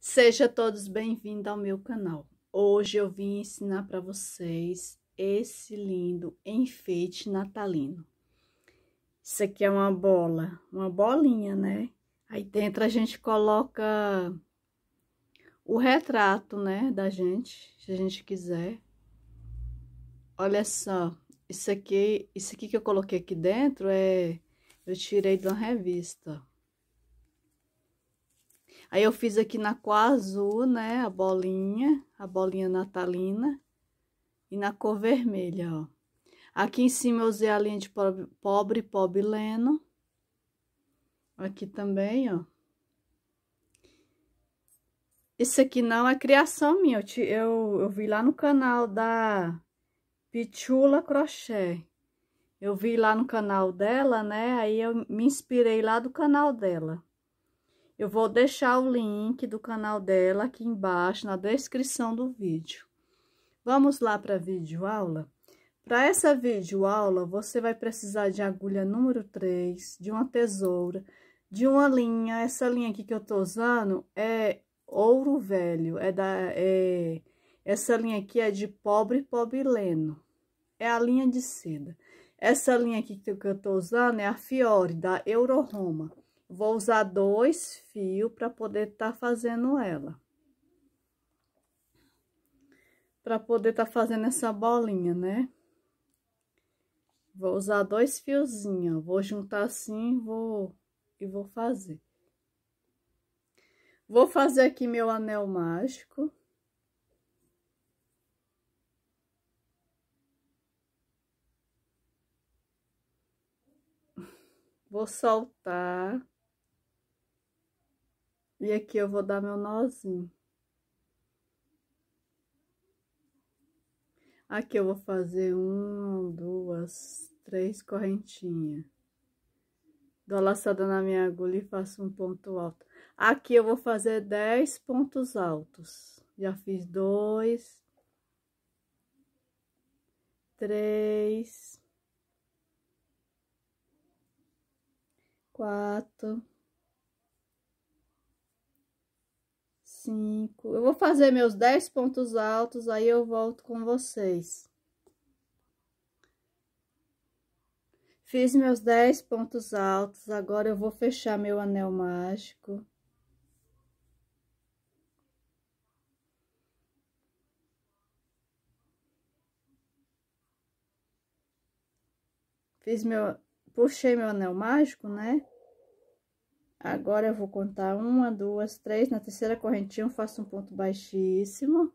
Seja todos bem-vindos ao meu canal. Hoje eu vim ensinar para vocês esse lindo enfeite natalino. Isso aqui é uma bola, uma bolinha, né? Aí dentro a gente coloca o retrato, né, da gente, se a gente quiser. Olha só, isso aqui, isso aqui que eu coloquei aqui dentro é eu tirei de uma revista, ó. Aí eu fiz aqui na cor azul, né, a bolinha, a bolinha natalina. E na cor vermelha, ó. Aqui em cima eu usei a linha de pobre, pobre leno. Aqui também, ó. Esse aqui não é criação minha, eu, te, eu, eu vi lá no canal da Pichula Crochê. Eu vi lá no canal dela, né, aí eu me inspirei lá do canal dela. Eu vou deixar o link do canal dela aqui embaixo na descrição do vídeo. Vamos lá para a videoaula? Para essa videoaula, você vai precisar de agulha número 3, de uma tesoura, de uma linha. Essa linha aqui que eu tô usando é ouro velho, é da... É, essa linha aqui é de pobre pobileno, é a linha de seda. Essa linha aqui que eu tô usando é a Fiore, da Euroroma. Vou usar dois fios para poder estar tá fazendo ela. Para poder estar tá fazendo essa bolinha, né? Vou usar dois fiozinhos, Vou juntar assim, vou... E vou fazer. Vou fazer aqui meu anel mágico. Vou soltar. E aqui eu vou dar meu nozinho. Aqui eu vou fazer uma, duas, três correntinhas. Dou a laçada na minha agulha e faço um ponto alto. Aqui eu vou fazer dez pontos altos. Já fiz dois. Três. Quatro. cinco. Eu vou fazer meus 10 pontos altos, aí eu volto com vocês. Fiz meus 10 pontos altos, agora eu vou fechar meu anel mágico. Fiz meu... Puxei meu anel mágico, né? Agora, eu vou contar uma, duas, três. Na terceira correntinha, eu faço um ponto baixíssimo.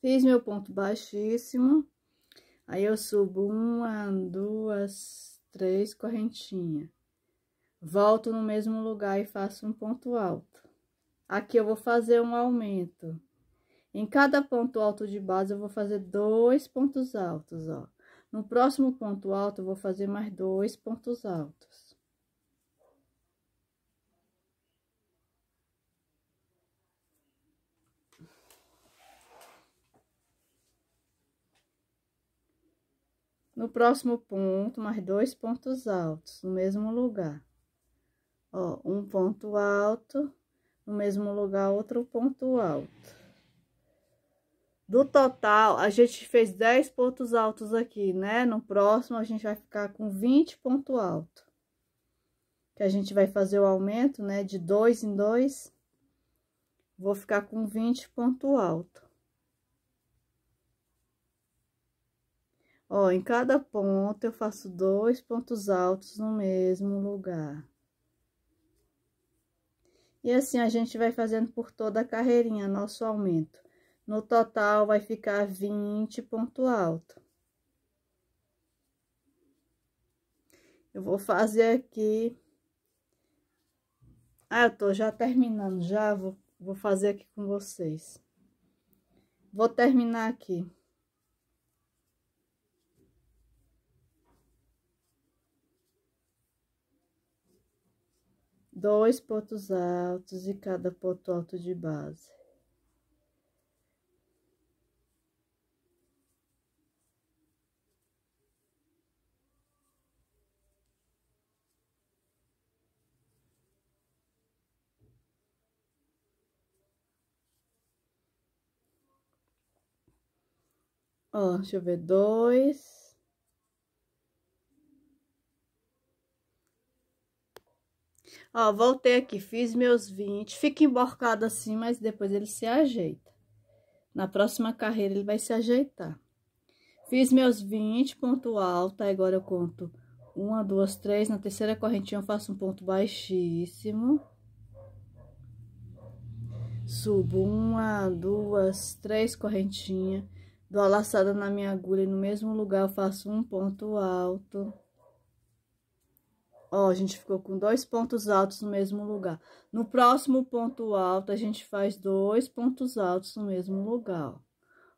Fiz meu ponto baixíssimo. Aí, eu subo uma, duas, três correntinhas. Volto no mesmo lugar e faço um ponto alto. Aqui eu vou fazer um aumento. Em cada ponto alto de base, eu vou fazer dois pontos altos, ó. No próximo ponto alto, eu vou fazer mais dois pontos altos. No próximo ponto, mais dois pontos altos, no mesmo lugar. Ó, um ponto alto no mesmo lugar outro ponto alto. Do total, a gente fez 10 pontos altos aqui, né? No próximo, a gente vai ficar com 20 ponto alto. Que a gente vai fazer o aumento, né? De dois em dois. Vou ficar com 20 ponto alto. Ó, em cada ponto, eu faço dois pontos altos no mesmo lugar. E assim a gente vai fazendo por toda a carreirinha nosso aumento. No total, vai ficar 20 ponto alto. Eu vou fazer aqui... Ah, eu tô já terminando, já vou, vou fazer aqui com vocês. Vou terminar aqui. dois pontos altos e cada ponto alto de base. Ó, deixa eu ver, dois, Ó, voltei aqui, fiz meus 20. Fica emborcado assim, mas depois ele se ajeita. Na próxima carreira ele vai se ajeitar. Fiz meus 20, ponto alto, agora eu conto uma, duas, três. Na terceira correntinha eu faço um ponto baixíssimo. Subo uma, duas, três correntinhas. Dou a laçada na minha agulha e no mesmo lugar eu faço um ponto alto. Ó, a gente ficou com dois pontos altos no mesmo lugar. No próximo ponto alto, a gente faz dois pontos altos no mesmo lugar,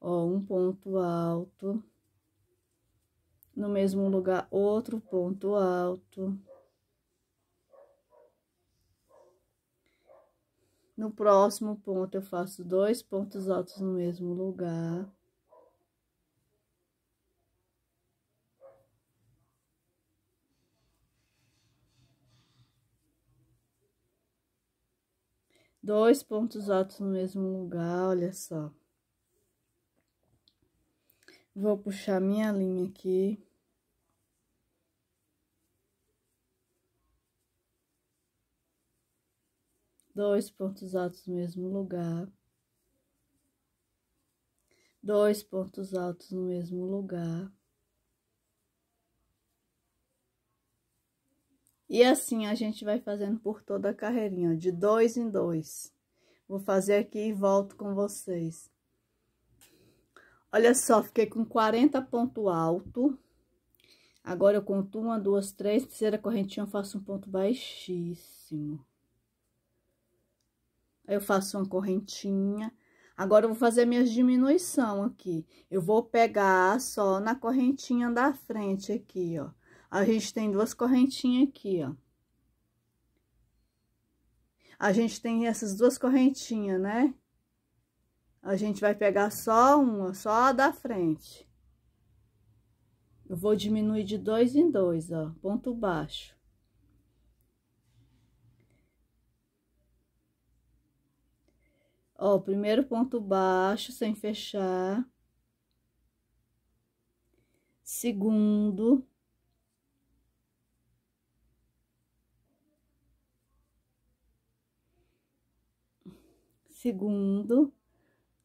ó. ó um ponto alto. No mesmo lugar, outro ponto alto. No próximo ponto, eu faço dois pontos altos no mesmo lugar. Dois pontos altos no mesmo lugar, olha só. Vou puxar minha linha aqui. Dois pontos altos no mesmo lugar. Dois pontos altos no mesmo lugar. E assim a gente vai fazendo por toda a carreirinha, de dois em dois. Vou fazer aqui e volto com vocês. Olha só, fiquei com 40 ponto alto. Agora eu conto uma, duas, três, terceira correntinha eu faço um ponto baixíssimo. Aí eu faço uma correntinha. Agora eu vou fazer minhas diminuição aqui. Eu vou pegar só na correntinha da frente aqui, ó a gente tem duas correntinhas aqui, ó. A gente tem essas duas correntinhas, né? A gente vai pegar só uma, só a da frente. Eu vou diminuir de dois em dois, ó, ponto baixo. Ó, primeiro ponto baixo, sem fechar. Segundo. segundo.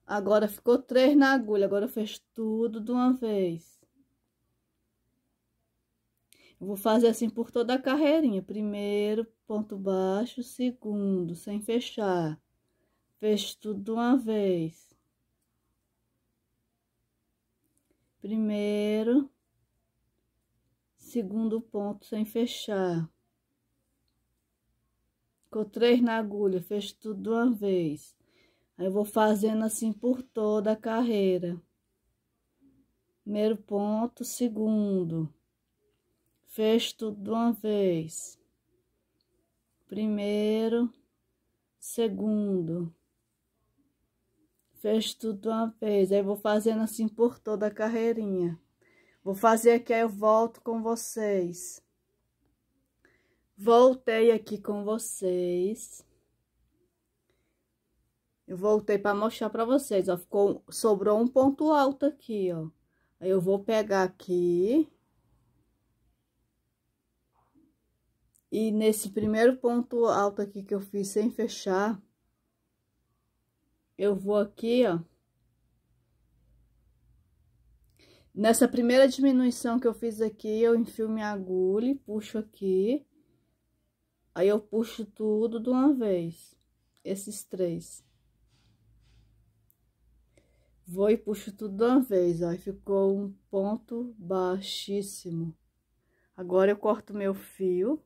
Agora ficou três na agulha, agora fez tudo de uma vez. Eu vou fazer assim por toda a carreirinha. Primeiro, ponto baixo, segundo, sem fechar. Fez tudo de uma vez. Primeiro, segundo ponto sem fechar. Ficou três na agulha, fez tudo de uma vez. Aí eu vou fazendo assim por toda a carreira. Primeiro ponto, segundo. Fecho tudo de uma vez. Primeiro, segundo. Fecho tudo de uma vez. Aí vou fazendo assim por toda a carreirinha. Vou fazer aqui, aí eu volto com vocês. Voltei aqui com vocês. Eu voltei para mostrar para vocês, ó. Ficou, sobrou um ponto alto aqui, ó. Aí eu vou pegar aqui. E nesse primeiro ponto alto aqui que eu fiz sem fechar, eu vou aqui, ó. Nessa primeira diminuição que eu fiz aqui, eu enfio minha agulha e puxo aqui. Aí eu puxo tudo de uma vez, esses três. Vou e puxo tudo de uma vez, ó. ficou um ponto baixíssimo. Agora eu corto meu fio.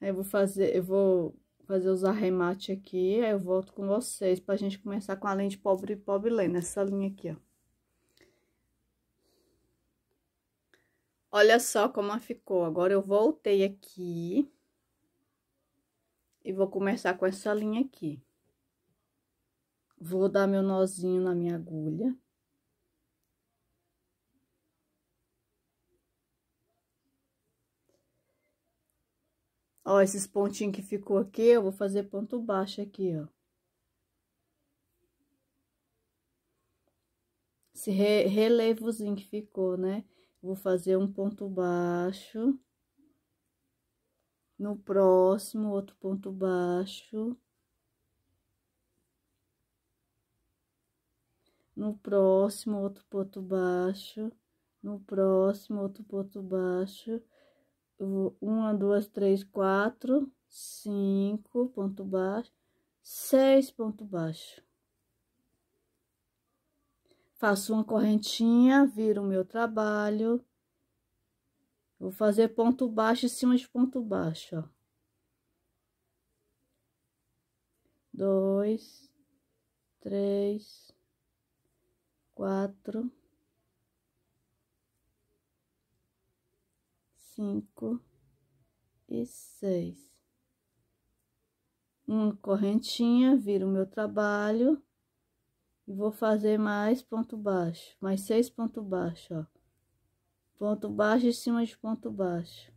Aí eu vou fazer, eu vou fazer os arremates aqui, aí eu volto com vocês pra gente começar com a lente pobre e pobre lena, essa linha aqui, ó. Olha só como ficou. Agora, eu voltei aqui. E vou começar com essa linha aqui. Vou dar meu nozinho na minha agulha. Ó, esses pontinhos que ficou aqui, eu vou fazer ponto baixo aqui, ó. Esse re relevozinho que ficou, né? vou fazer um ponto baixo. No próximo, outro ponto baixo. No próximo, outro ponto baixo. No próximo, outro ponto baixo. uma, duas, três, quatro, cinco, ponto baixo, seis ponto baixo faço uma correntinha, viro o meu trabalho. Vou fazer ponto baixo em cima de ponto baixo, ó. Dois, três, quatro, cinco e seis. Uma correntinha, viro o meu trabalho. E vou fazer mais ponto baixo, mais seis ponto baixo, ó. Ponto baixo em cima de ponto baixo.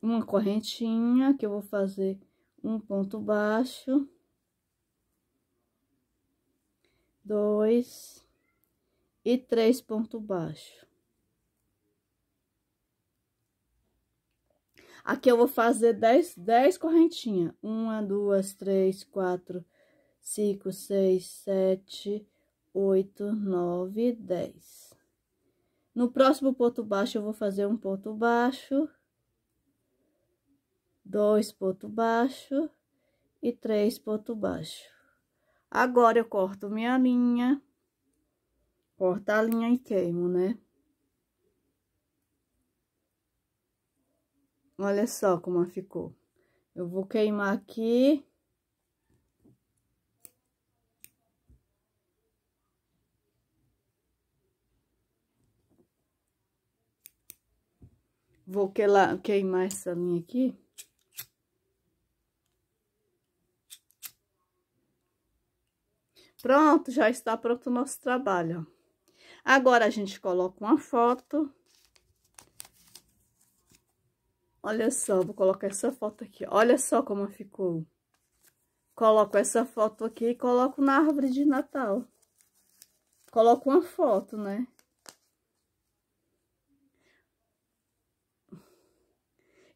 Uma correntinha que eu vou fazer um ponto baixo. Dois e três ponto baixo. Aqui eu vou fazer 10, 10 correntinhas. Uma, duas, três, quatro, cinco, seis, sete, oito, nove, dez. No próximo ponto baixo, eu vou fazer um ponto baixo, dois ponto baixo e três ponto baixo. Agora, eu corto minha linha, corta a linha e queimo, né? Olha só como ficou. Eu vou queimar aqui. Vou queimar essa linha aqui. Pronto, já está pronto o nosso trabalho. Agora, a gente coloca uma foto. Olha só, vou colocar essa foto aqui. Olha só como ficou. Coloco essa foto aqui e coloco na árvore de Natal. Coloco uma foto, né?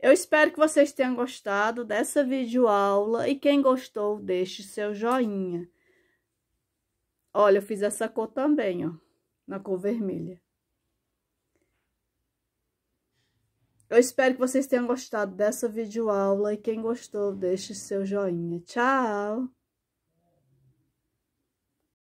Eu espero que vocês tenham gostado dessa videoaula e quem gostou, deixe seu joinha. Olha, eu fiz essa cor também, ó, na cor vermelha. Eu espero que vocês tenham gostado dessa videoaula e quem gostou, deixe seu joinha. Tchau!